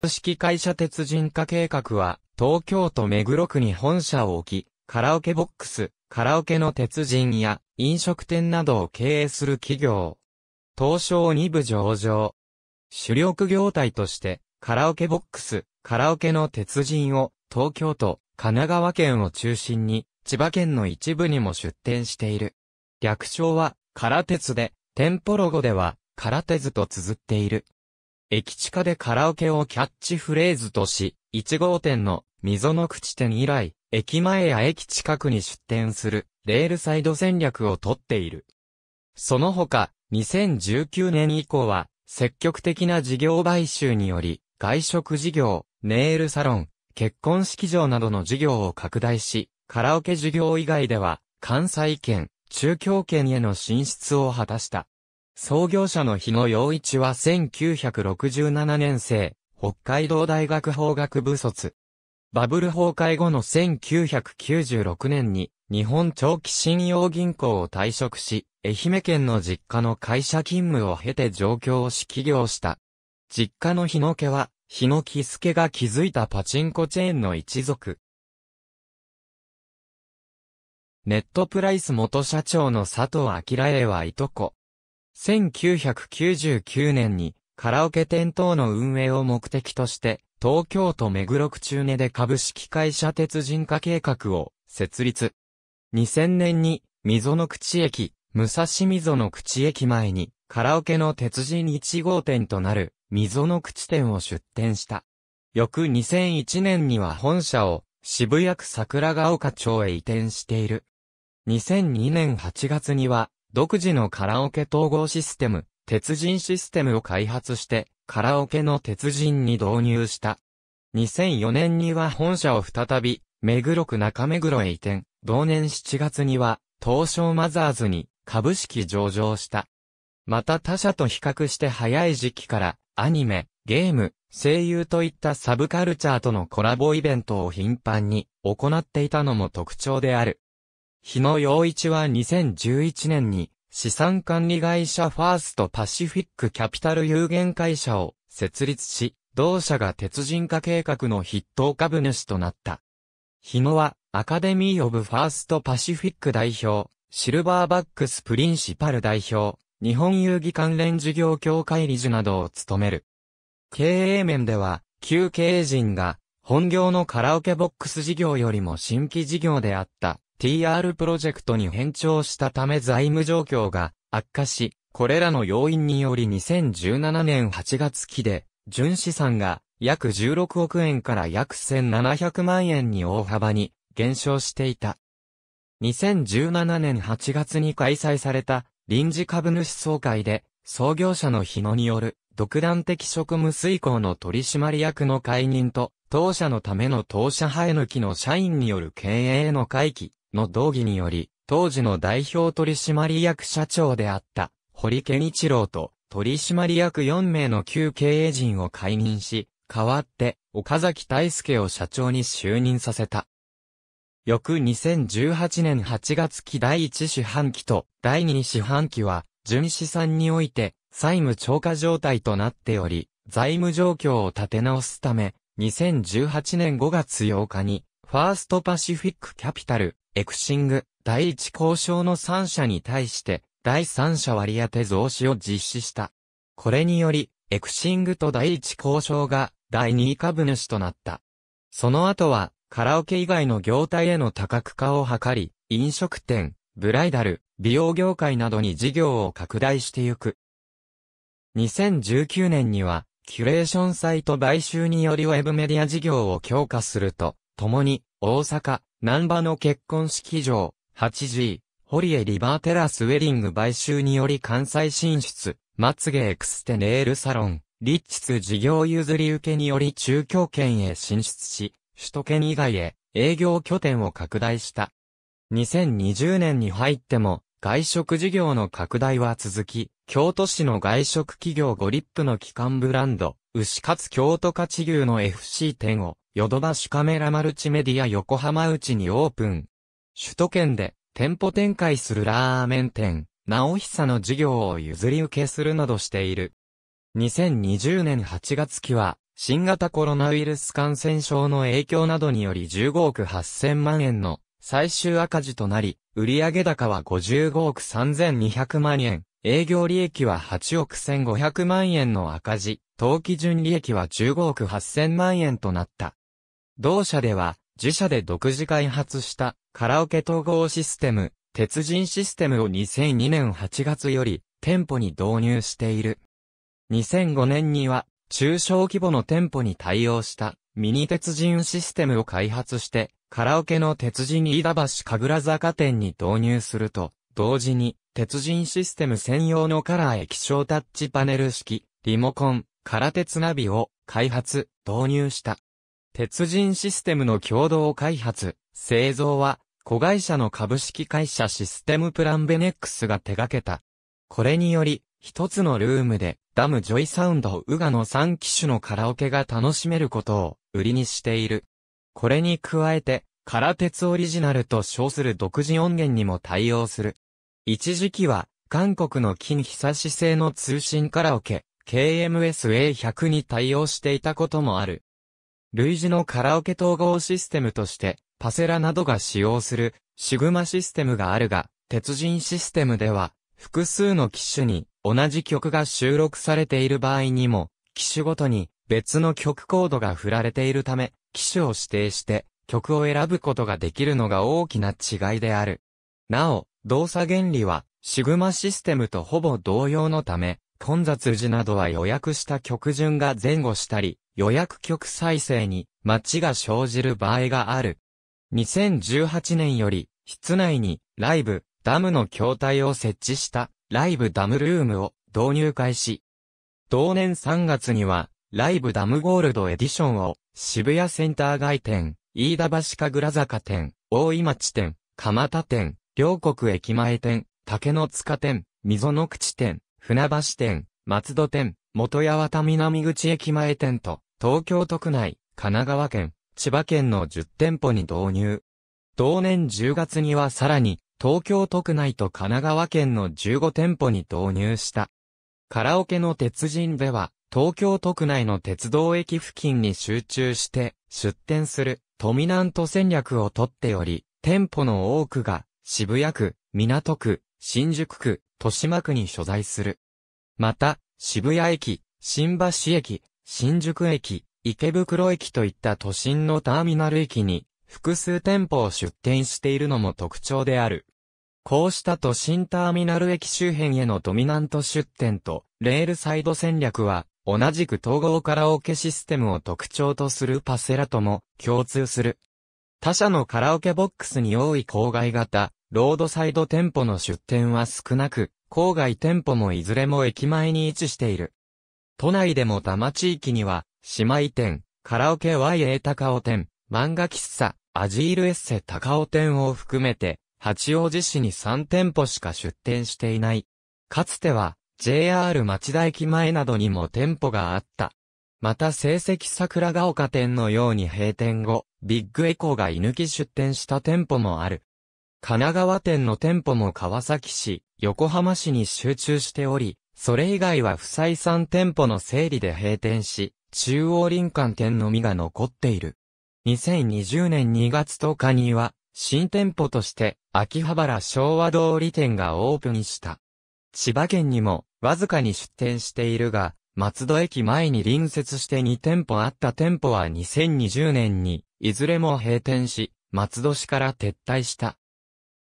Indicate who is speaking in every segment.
Speaker 1: 株式会社鉄人化計画は、東京都目黒区に本社を置き、カラオケボックス、カラオケの鉄人や飲食店などを経営する企業。東証二部上場。主力業態として、カラオケボックス、カラオケの鉄人を、東京都、神奈川県を中心に、千葉県の一部にも出店している。略称は、空鉄で、店舗ロゴでは、空鉄と綴っている。駅地下でカラオケをキャッチフレーズとし、1号店の溝の口店以来、駅前や駅近くに出店する、レールサイド戦略をとっている。その他、2019年以降は、積極的な事業買収により、外食事業、ネイルサロン、結婚式場などの事業を拡大し、カラオケ事業以外では、関西圏、中京圏への進出を果たした。創業者の日野洋一は1967年生、北海道大学法学部卒。バブル崩壊後の1996年に日本長期信用銀行を退職し、愛媛県の実家の会社勤務を経て上京し起業した。実家の日野家は、日野木助が築いたパチンコチェーンの一族。ネットプライス元社長の佐藤明恵はいとこ。1999年にカラオケ店等の運営を目的として、東京都目黒区中根で株式会社鉄人化計画を設立。2000年に、溝の口駅、武蔵溝の口駅前に、カラオケの鉄人1号店となる、溝の口店を出店した。翌2001年には本社を、渋谷区桜ヶ丘町へ移転している。2002年8月には、独自のカラオケ統合システム、鉄人システムを開発して、カラオケの鉄人に導入した。2004年には本社を再び、目黒区中目黒へ移転、同年7月には、東証マザーズに株式上場した。また他社と比較して早い時期から、アニメ、ゲーム、声優といったサブカルチャーとのコラボイベントを頻繁に行っていたのも特徴である。日野洋一は2011年に資産管理会社ファーストパシフィックキャピタル有限会社を設立し、同社が鉄人化計画の筆頭株主となった。日野はアカデミー・オブ・ファースト・パシフィック代表、シルバーバックス・プリンシパル代表、日本遊戯関連事業協会理事などを務める。経営面では、旧経営陣が本業のカラオケボックス事業よりも新規事業であった TR プロジェクトに変調したため財務状況が悪化し、これらの要因により2017年8月期で、純資産が約16億円から約1700万円に大幅に減少していた。2017年8月に開催された臨時株主総会で、創業者の日野による独断的職務遂行の取締役の解任と、当社のための当社生え抜きの社員による経営の回帰の動議により、当時の代表取締役社長であった、堀健一郎と取締役4名の旧経営陣を解任し、代わって岡崎大輔を社長に就任させた。翌2018年8月期第1四半期と第2四半期は、純資産において債務超過状態となっており、財務状況を立て直すため、2018年5月8日に、ファーストパシフィックキャピタル、エクシング、第一交渉の3社に対して、第三社割り当て増資を実施した。これにより、エクシングと第一交渉が、第二株主となった。その後は、カラオケ以外の業態への多角化を図り、飲食店、ブライダル、美容業界などに事業を拡大してゆく。2019年には、キュレーションサイト買収によりウェブメディア事業を強化すると、ともに、大阪、南波の結婚式場、8G、堀江リバーテラスウェディング買収により関西進出、まつげエクステネールサロン、リッチス事業譲り受けにより中京圏へ進出し、首都圏以外へ営業拠点を拡大した。2020年に入っても、外食事業の拡大は続き、京都市の外食企業ゴリップの基幹ブランド、牛かつ京都価値牛の FC 店を、ヨドバシカメラマルチメディア横浜内にオープン。首都圏で店舗展開するラーメン店、直久の事業を譲り受けするなどしている。2020年8月期は、新型コロナウイルス感染症の影響などにより15億8000万円の最終赤字となり、売上高は55億3200万円。営業利益は8億1500万円の赤字、当期純利益は15億8000万円となった。同社では、自社で独自開発したカラオケ統合システム、鉄人システムを2002年8月より店舗に導入している。2005年には中小規模の店舗に対応したミニ鉄人システムを開発してカラオケの鉄人飯田橋神楽坂店に導入すると同時に、鉄人システム専用のカラー液晶タッチパネル式、リモコン、空鉄ナビを開発、導入した。鉄人システムの共同開発、製造は、子会社の株式会社システムプランベネックスが手掛けた。これにより、一つのルームで、ダムジョイサウンドウガの3機種のカラオケが楽しめることを売りにしている。これに加えて、空鉄オリジナルと称する独自音源にも対応する。一時期は、韓国の金久志製の通信カラオケ、KMSA100 に対応していたこともある。類似のカラオケ統合システムとして、パセラなどが使用する、シグマシステムがあるが、鉄人システムでは、複数の機種に同じ曲が収録されている場合にも、機種ごとに別の曲コードが振られているため、機種を指定して曲を選ぶことができるのが大きな違いである。なお、動作原理は、シグマシステムとほぼ同様のため、混雑時などは予約した曲順が前後したり、予約曲再生に待ちが生じる場合がある。2018年より、室内にライブ、ダムの筐体を設置したライブダムルームを導入開始。同年3月には、ライブダムゴールドエディションを渋谷センター街店、飯田橋神楽坂店、大井町店、蒲田店、両国駅前店、竹の塚店、溝の口店、船橋店、松戸店、元八幡南口駅前店と、東京都区内、神奈川県、千葉県の10店舗に導入。同年10月にはさらに、東京都区内と神奈川県の15店舗に導入した。カラオケの鉄人では、東京都区内の鉄道駅付近に集中して出店するトミナント戦略をとっており、店舗の多くが渋谷区、港区、新宿区、豊島区に所在する。また、渋谷駅、新橋駅、新宿駅、池袋駅といった都心のターミナル駅に複数店舗を出店しているのも特徴である。こうした都心ターミナル駅周辺へのドミナント出店とレールサイド戦略は同じく統合カラオケシステムを特徴とするパセラとも共通する。他社のカラオケボックスに多い郊外型、ロードサイド店舗の出店は少なく、郊外店舗もいずれも駅前に位置している。都内でも多摩地域には、姉妹店、カラオケ YA 高尾店、漫画喫茶、アジールエッセ高尾店を含めて、八王子市に3店舗しか出店していない。かつては、JR 町田駅前などにも店舗があった。また成績桜ヶ丘店のように閉店後、ビッグエコーが居抜き出店した店舗もある。神奈川店の店舗も川崎市、横浜市に集中しており、それ以外は不採算店舗の整理で閉店し、中央林間店のみが残っている。2020年2月10日には、新店舗として、秋葉原昭和通り店がオープンした。千葉県にも、わずかに出店しているが、松戸駅前に隣接して2店舗あった店舗は2020年に、いずれも閉店し、松戸市から撤退した。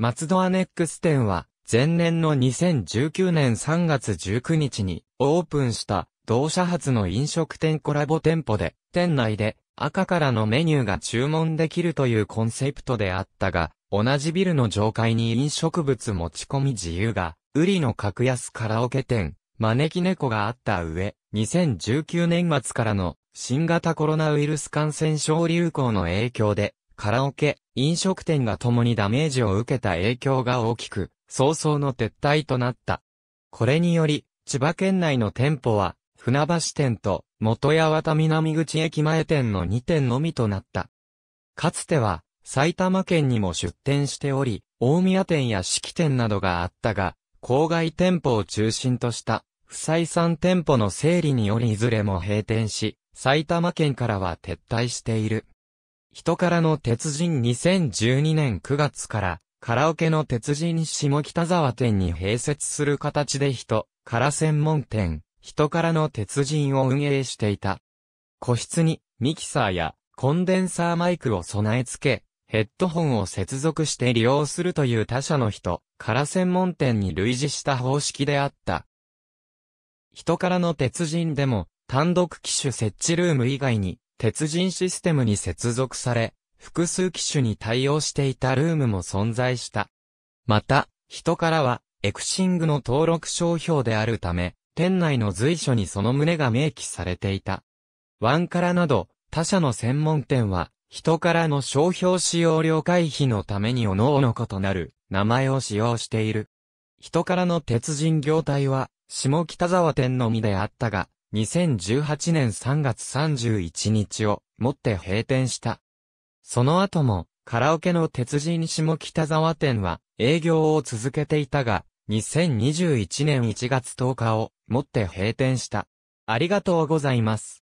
Speaker 1: 松戸アネックス店は、前年の2019年3月19日にオープンした同社発の飲食店コラボ店舗で、店内で赤からのメニューが注文できるというコンセプトであったが、同じビルの上階に飲食物持ち込み自由が、売りの格安カラオケ店、招き猫があった上、2019年末からの新型コロナウイルス感染症流行の影響で、カラオケ、飲食店が共にダメージを受けた影響が大きく、早々の撤退となった。これにより、千葉県内の店舗は、船橋店と元八幡南口駅前店の2店のみとなった。かつては、埼玉県にも出店しており、大宮店や式店などがあったが、郊外店舗を中心とした、不採算店舗の整理によりいずれも閉店し、埼玉県からは撤退している。人からの鉄人2012年9月から、カラオケの鉄人下北沢店に併設する形で人、から専門店、人からの鉄人を運営していた。個室に、ミキサーや、コンデンサーマイクを備え付け、ヘッドホンを接続して利用するという他社の人、から専門店に類似した方式であった。人からの鉄人でも、単独機種設置ルーム以外に、鉄人システムに接続され、複数機種に対応していたルームも存在した。また、人からは、エクシングの登録商標であるため、店内の随所にその旨が明記されていた。ワンカラなど、他社の専門店は、人からの商標使用料回避のために各々異なる名前を使用している。人からの鉄人業態は、下北沢店のみであったが、2018年3月31日をもって閉店した。その後も、カラオケの鉄人下北沢店は営業を続けていたが、2021年1月10日をもって閉店した。ありがとうございます。